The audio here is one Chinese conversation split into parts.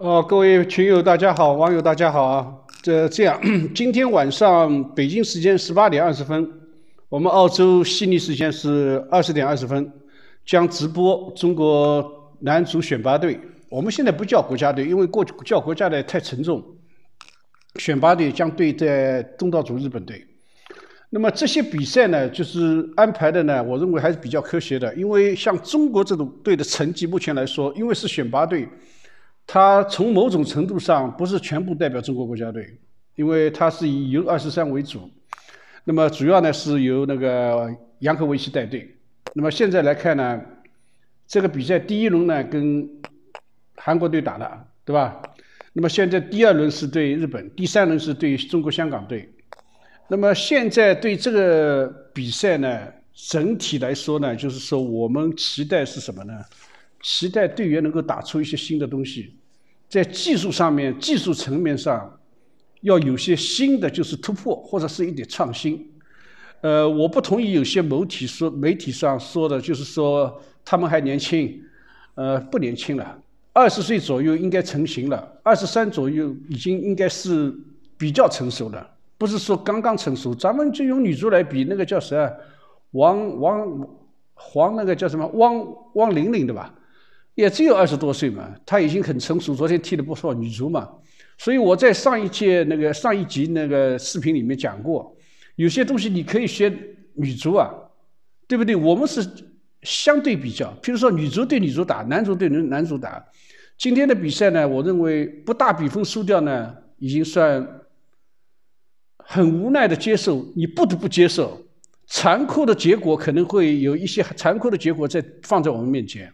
哦，各位群友大家好，网友大家好啊。这这样，今天晚上北京时间十八点二十分，我们澳洲悉尼时间是二十点二十分，将直播中国男足选拔队。我们现在不叫国家队，因为过叫国家队太沉重。选拔队将对在东道主日本队。那么这些比赛呢，就是安排的呢，我认为还是比较科学的。因为像中国这种队的成绩，目前来说，因为是选拔队。他从某种程度上不是全部代表中国国家队，因为他是以 U23 为主，那么主要呢是由那个杨科维奇带队，那么现在来看呢，这个比赛第一轮呢跟韩国队打了，对吧？那么现在第二轮是对日本，第三轮是对中国香港队，那么现在对这个比赛呢，整体来说呢，就是说我们期待是什么呢？期待队员能够打出一些新的东西。在技术上面，技术层面上要有些新的，就是突破或者是一点创新。呃，我不同意有些媒体说，媒体上说的，就是说他们还年轻，呃，不年轻了，二十岁左右应该成型了，二十三左右已经应该是比较成熟了，不是说刚刚成熟。咱们就用女足来比，那个叫谁？王王黄那个叫什么，汪汪玲玲对吧？也只有二十多岁嘛，他已经很成熟。昨天踢的不错，女足嘛，所以我在上一届那个上一集那个视频里面讲过，有些东西你可以学女足啊，对不对？我们是相对比较，比如说女足对女足打，男足对男男足打。今天的比赛呢，我认为不大比分输掉呢，已经算很无奈的接受，你不得不接受残酷的结果，可能会有一些残酷的结果在放在我们面前。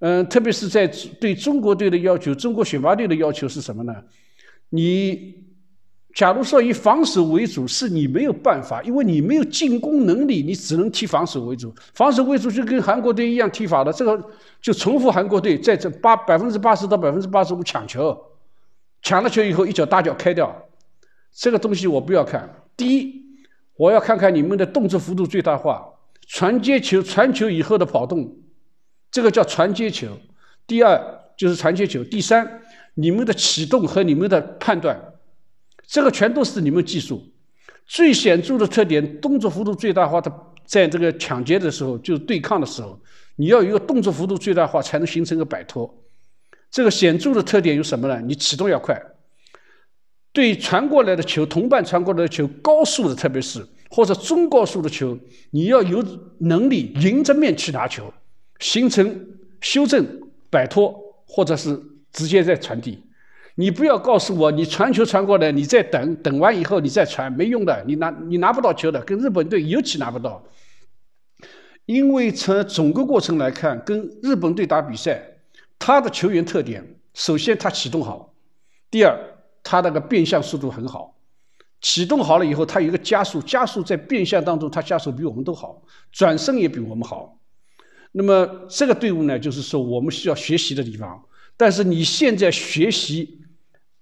嗯，特别是在对中国队的要求，中国选拔队的要求是什么呢？你假如说以防守为主，是你没有办法，因为你没有进攻能力，你只能踢防守为主。防守为主就跟韩国队一样踢法的，这个就重复韩国队在这八百分之八十到百分之八十五抢球，抢了球以后一脚大脚开掉，这个东西我不要看。第一，我要看看你们的动作幅度最大化，传接球、传球以后的跑动。这个叫传接球，第二就是传接球，第三，你们的启动和你们的判断，这个全都是你们技术。最显著的特点，动作幅度最大化。的，在这个抢接的时候，就是对抗的时候，你要有个动作幅度最大化，才能形成一个摆脱。这个显著的特点有什么呢？你启动要快，对传过来的球，同伴传过来的球，高速的，特别是或者中高速的球，你要有能力迎着面去拿球。形成修正、摆脱，或者是直接在传递。你不要告诉我，你传球传过来，你再等等完以后你再传，没用的。你拿你拿不到球的，跟日本队尤其拿不到。因为从整个过程来看，跟日本队打比赛，他的球员特点，首先他启动好，第二他那个变向速度很好。启动好了以后，他有一个加速，加速在变向当中，他加速比我们都好，转身也比我们好。那么这个队伍呢，就是说我们需要学习的地方。但是你现在学习，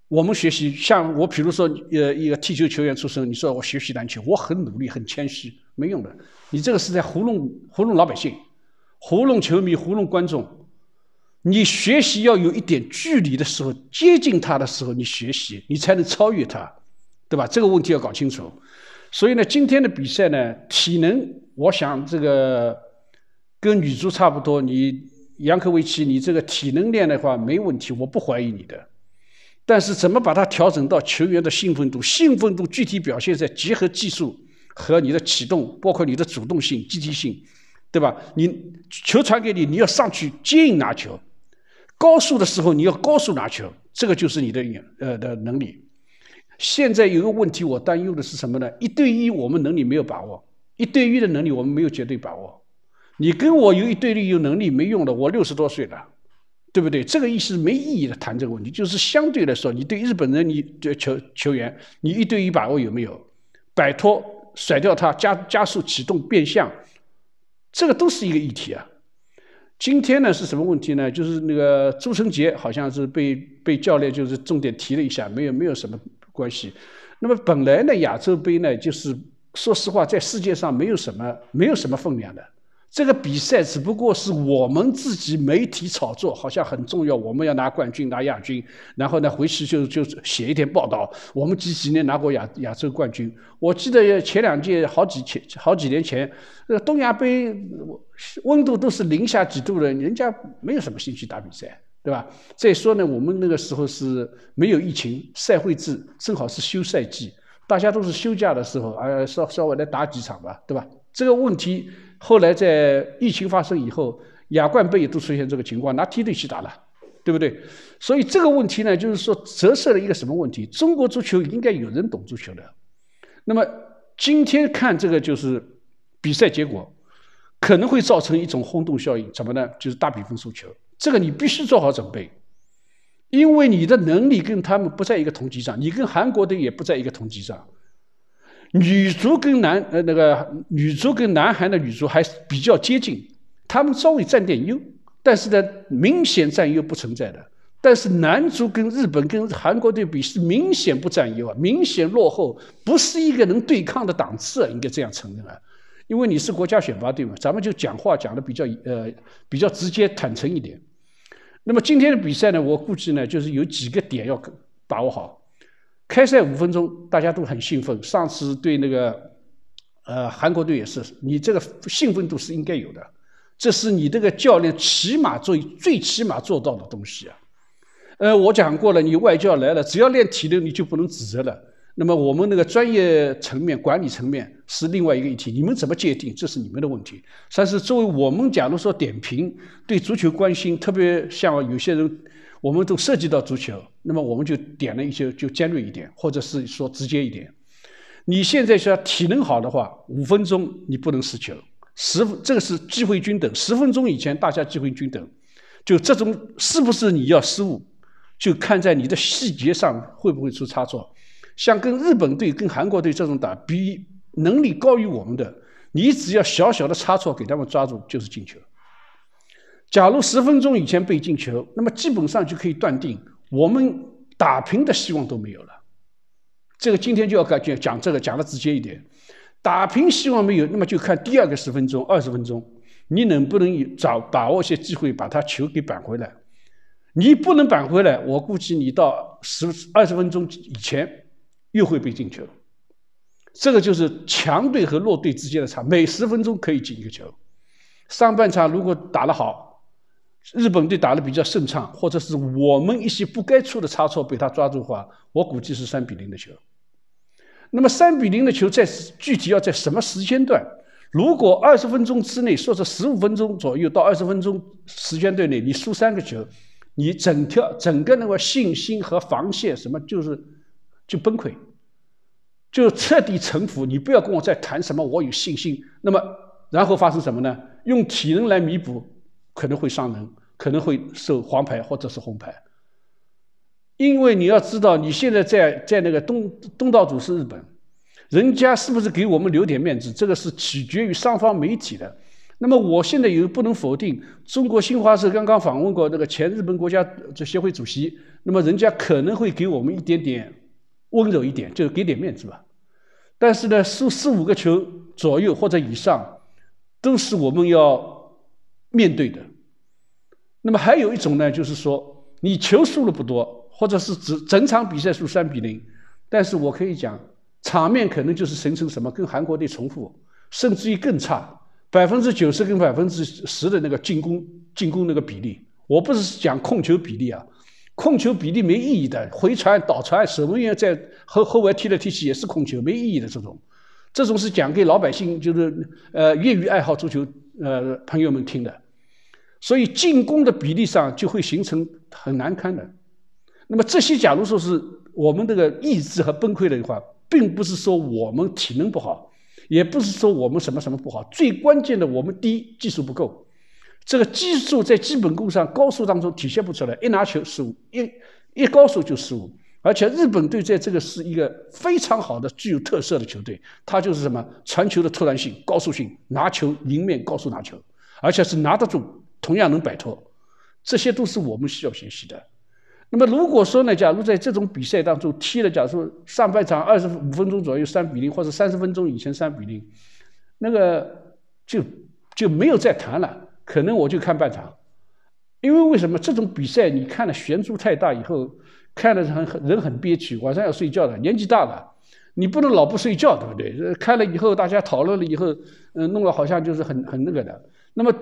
我们学习，像我，比如说，呃，一个踢球球员出身，你说我学习篮球，我很努力，很谦虚，没用的。你这个是在糊弄糊弄老百姓，糊弄球迷，糊弄观众。你学习要有一点距离的时候，接近他的时候，你学习，你才能超越他，对吧？这个问题要搞清楚。所以呢，今天的比赛呢，体能，我想这个。跟女足差不多，你杨科维奇，你这个体能练的话没问题，我不怀疑你的。但是怎么把它调整到球员的兴奋度？兴奋度具体表现在结合技术和你的启动，包括你的主动性、积极性，对吧？你球传给你，你要上去接应拿球，高速的时候你要高速拿球，这个就是你的呃的能力。现在有个问题，我担忧的是什么呢？一对一，我们能力没有把握，一对一的能力我们没有绝对把握。你跟我有一对立有能力没用的，我六十多岁了，对不对？这个意思没意义的，谈这个问题就是相对来说，你对日本人，你的球球员，你一对一把握有没有摆脱、甩掉他，加加速启动变相，这个都是一个议题啊。今天呢是什么问题呢？就是那个朱晨杰好像是被被教练就是重点提了一下，没有没有什么关系。那么本来呢亚洲杯呢就是说实话在世界上没有什么没有什么分量的。这个比赛只不过是我们自己媒体炒作，好像很重要，我们要拿冠军、拿亚军，然后呢回去就就写一点报道。我们几几年拿过亚亚洲冠军，我记得前两届好几前好几年前，那个东亚杯温度都是零下几度的，人家没有什么兴趣打比赛，对吧？再说呢，我们那个时候是没有疫情，赛会制正好是休赛季，大家都是休假的时候，哎，稍稍微来打几场吧，对吧？这个问题后来在疫情发生以后，亚冠杯也都出现这个情况，拿梯队去打了，对不对？所以这个问题呢，就是说折射了一个什么问题？中国足球应该有人懂足球的。那么今天看这个就是比赛结果，可能会造成一种轰动效应，怎么呢？就是大比分输球，这个你必须做好准备，因为你的能力跟他们不在一个同级上，你跟韩国队也不在一个同级上。女足跟男呃那个女足跟男韩的女足还比较接近，他们稍微占点优，但是呢，明显占优不存在的。但是男足跟日本跟韩国对比是明显不占优啊，明显落后，不是一个能对抗的档次啊，应该这样承认啊。因为你是国家选拔队嘛，咱们就讲话讲的比较呃比较直接坦诚一点。那么今天的比赛呢，我估计呢，就是有几个点要把握好。开赛五分钟，大家都很兴奋。上次对那个，呃，韩国队也是，你这个兴奋度是应该有的，这是你这个教练起码做最起码做到的东西啊。呃，我讲过了，你外教来了，只要练体能，你就不能指责了。那么我们那个专业层面、管理层面是另外一个议题，你们怎么界定？这是你们的问题。但是作为我们，假如说点评对足球关心，特别像有些人，我们都涉及到足球。那么我们就点了一些，就尖锐一点，或者是说直接一点。你现在说体能好的话，五分钟你不能失球，十这个是机会均等。十分钟以前大家机会均等，就这种是不是你要失误，就看在你的细节上会不会出差错。像跟日本队、跟韩国队这种打，比能力高于我们的，你只要小小的差错给他们抓住就是进球。假如十分钟以前被进球，那么基本上就可以断定。我们打平的希望都没有了，这个今天就要讲讲这个，讲的直接一点，打平希望没有，那么就看第二个十分钟、二十分钟，你能不能找把握些机会把他球给扳回来？你不能扳回来，我估计你到十二十分钟以前又会被进球。这个就是强队和弱队之间的差，每十分钟可以进一个球。上半场如果打得好。日本队打得比较顺畅，或者是我们一些不该出的差错被他抓住的话，我估计是三比零的球。那么三比零的球在具体要在什么时间段？如果二十分钟之内，说是十五分钟左右到二十分钟时间段内你输三个球，你整条整个那个信心和防线什么就是就崩溃，就彻底臣服。你不要跟我再谈什么我有信心。那么然后发生什么呢？用体能来弥补。可能会伤人，可能会受黄牌或者是红牌，因为你要知道，你现在在在那个东东道主是日本，人家是不是给我们留点面子，这个是取决于双方媒体的。那么我现在也不能否定，中国新华社刚刚访问过那个前日本国家这协会主席，那么人家可能会给我们一点点温柔一点，就给点面子吧。但是呢，输四五个球左右或者以上，都是我们要面对的。那么还有一种呢，就是说你球输了不多，或者是指整场比赛输三比零，但是我可以讲场面可能就是形成什么，跟韩国队重复，甚至于更差，百分之九十跟百分之十的那个进攻进攻那个比例，我不是讲控球比例啊，控球比例没意义的，回传、导传、守门员在后后边踢来踢去也是控球，没意义的这种，这种是讲给老百姓就是呃业余爱好足球呃朋友们听的。所以进攻的比例上就会形成很难堪的。那么这些，假如说是我们这个意志和崩溃的话，并不是说我们体能不好，也不是说我们什么什么不好。最关键的，我们第一技术不够，这个技术在基本功上、高速当中体现不出来，一拿球失误，一一高速就失误。而且日本队在这个是一个非常好的、具有特色的球队，他就是什么传球的突然性、高速性，拿球迎面高速拿球，而且是拿得住。同样能摆脱，这些都是我们需要学习的。那么如果说呢，假如在这种比赛当中踢了，假如说上半场二十五分钟左右三比零，或者三十分钟以前三比零，那个就就没有再谈了。可能我就看半场，因为为什么这种比赛你看了悬殊太大以后，看了很很人很憋屈，晚上要睡觉的，年纪大了，你不能老不睡觉，对不对？看了以后大家讨论了以后，嗯，弄了好像就是很很那个的。那么。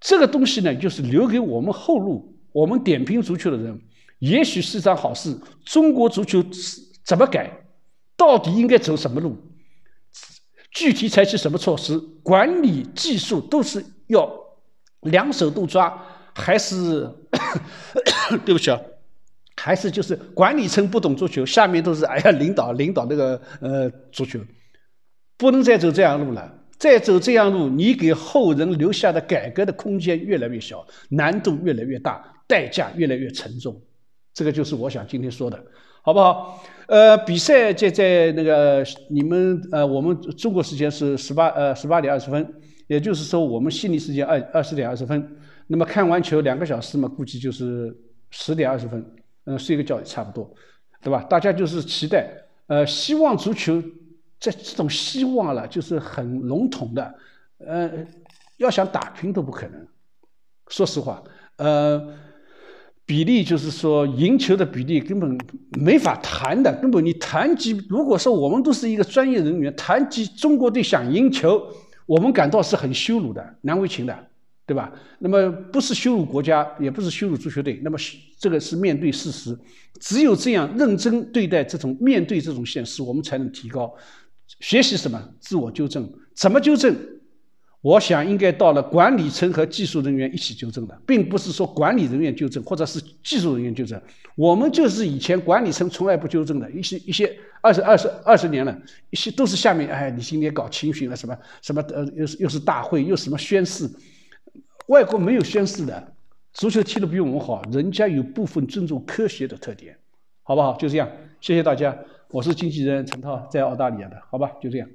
这个东西呢，就是留给我们后路。我们点评足球的人，也许是场好事。中国足球怎么改？到底应该走什么路？具体采取什么措施？管理、技术都是要两手都抓，还是 对不起啊？还是就是管理层不懂足球，下面都是哎呀，领导领导那个呃足球，不能再走这样路了。再走这样路，你给后人留下的改革的空间越来越小，难度越来越大，代价越来越沉重。这个就是我想今天说的，好不好？呃，比赛就在那个你们呃，我们中国时间是十八呃十八点二十分，也就是说我们悉尼时间二二十点二十分。那么看完球两个小时嘛，估计就是十点二十分，嗯，睡个觉也差不多，对吧？大家就是期待，呃，希望足球。这这种希望了，就是很笼统的，呃，要想打平都不可能。说实话，呃，比例就是说赢球的比例根本没法谈的，根本你谈及如果说我们都是一个专业人员，谈及中国队想赢球，我们感到是很羞辱的、难为情的，对吧？那么不是羞辱国家，也不是羞辱足球队，那么这个是面对事实。只有这样认真对待这种面对这种现实，我们才能提高。学习什么？自我纠正？怎么纠正？我想应该到了管理层和技术人员一起纠正的，并不是说管理人员纠正，或者是技术人员纠正。我们就是以前管理层从来不纠正的一些一些二十二十二十年了，一些都是下面哎，你今天搞情绪了什么什么呃，又又是大会又什么宣誓，外国没有宣誓的，足球踢得比我们好，人家有部分尊重科学的特点，好不好？就这样，谢谢大家。我是经纪人陈涛，在澳大利亚的，好吧，就这样。